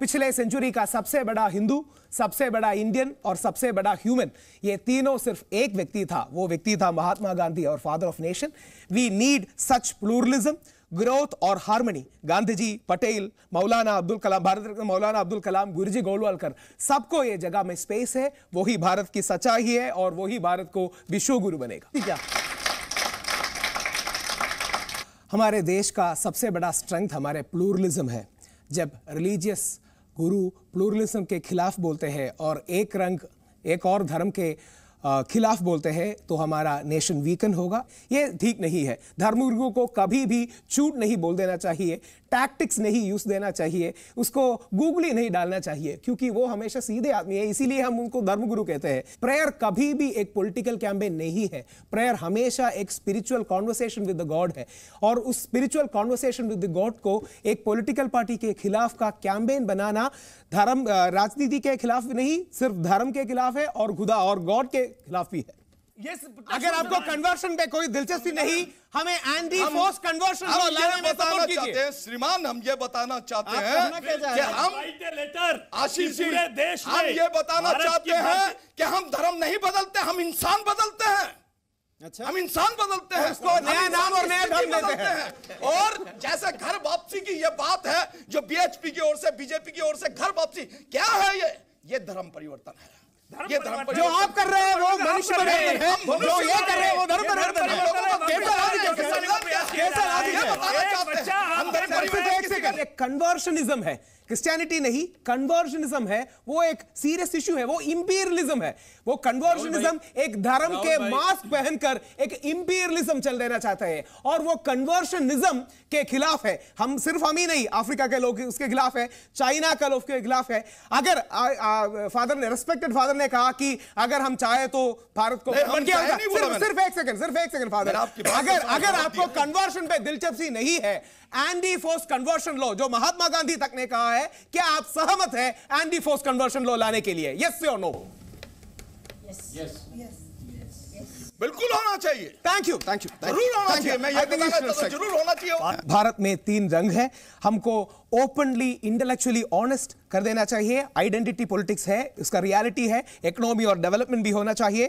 पिछले सेंचुरी का सबसे बड़ा हिंदू सबसे बड़ा इंडियन और सबसे बड़ा ह्यूमन ये तीनों सिर्फ एक व्यक्ति था वो व्यक्ति था महात्मा गांधी और father of nation we need such pluralism growth और हार्मनी गांधी जी पटेल मौलाना अब्दुल कलाम भारत रत्न मौलाना अब्दुल कलाम गुरुजी गोलवालकर सबको ये जगह में स्पेस है वही भारत की सच्चाई है और वही भारत को विश्व गुरु बनेगा ठीक है हमारे देश का सबसे बड़ा स्ट्रेंथ हमारे प्लूरलिज्म है जब रिलीजियस गुरु प्लूरलिज्म के खिलाफ बोलते हैं और एक रंग एक और धर्म के खिलाफ बोलते हैं तो हमारा नेशन वीकन होगा ये ठीक नहीं है धर्मगुरुओं को कभी भी चूट नहीं बोल देना चाहिए टैक्टिक्स नहीं यूज देना चाहिए उसको गूगली नहीं डालना चाहिए क्योंकि वो हमेशा सीधे आदमी है इसीलिए हम उनको धर्मगुरु कहते हैं प्रेयर कभी भी एक पॉलिटिकल कैंपेन नहीं है प्रेयर हमेशा एक spiritual conversation with the God है और उस spiritual conversation with the God को एक पॉलिटिकल पार्टी के खिलाफ का कैंपेन बनाना धर्म राजनीति के खिलाफ नहीं सिर्फ धर्म के खिलाफ है और खुदा और गॉड के खिलाफ भी है Yes, अगर आपको कन्वर्शन पे कोई दिलचस्पी नहीं हमें एंटी फोर्स कन्वर्शन चाहते हैं श्रीमान हम ये बताना चाहते हैं कि हम लेटर आशीष जी देश हम ये बताना चाहते हैं कि हम धर्म नहीं बदलते हम इंसान बदलते हैं अच्छा हम इंसान बदलते हैं उसको नया नाम और नया धर्म देते हैं और जैसे घर वापसी की ये बात है जो बीएचपी की ओर से बीजेपी की ओर से घर वापसी क्या है ये ये धर्म परिवर्तन है ये धर्म जो आप कर रहे हैं वो मनुष्य परिवर्तन है जो ये कर रहे हैं वो धर्म परिवर्तन है कैसा आदि कैसा आदि हम धर्म परिवर्तन एक सेकंड कन्वर्शनिज्म है क्रिस्टियनिटी नहीं कन्वर्जनिज्म है वो एक सीरियस इश्यू है वो इंपीरियलिज्म है वो कन्वर्जनिज्म एक धर्म के मास्क पहनकर एक इंपीरियलिज्म चल देना चाहता है और वो कन्वर्जनिज्म के खिलाफ है हम सिर्फ हम ही नहीं अफ्रीका के लोग उसके खिलाफ है चाइना का लोग के खिलाफ है अगर आ, आ, फादर ने रेस्पेक्टेड फादर ने कहा कि अगर हम चाहे तो भारत को सिर्फ, एक सेकंड सिर्फ एक सेकंड फादर अगर अगर आपको कन्वर्शन पे दिलचस्पी नहीं है एंटी फोर्स कन्वर्शन लॉ जो महात्मा गांधी तक ने कहा है है क्या आप सहमत है एंटी फोर्स कन्वर्शन लॉ लाने के लिए यस और नो बिल्कुल होना चाहिए थैंक यू थैंक यू जरूर होना चाहिए मैं ये बताना जरूर होना चाहिए भारत में तीन रंग है हमको ओपनली इंटेलेक्चुअली ऑनेस्ट कर देना चाहिए आइडेंटिटी पॉलिटिक्स है उसका रियलिटी है इकोनॉमी और डेवलपमेंट भी होना चाहिए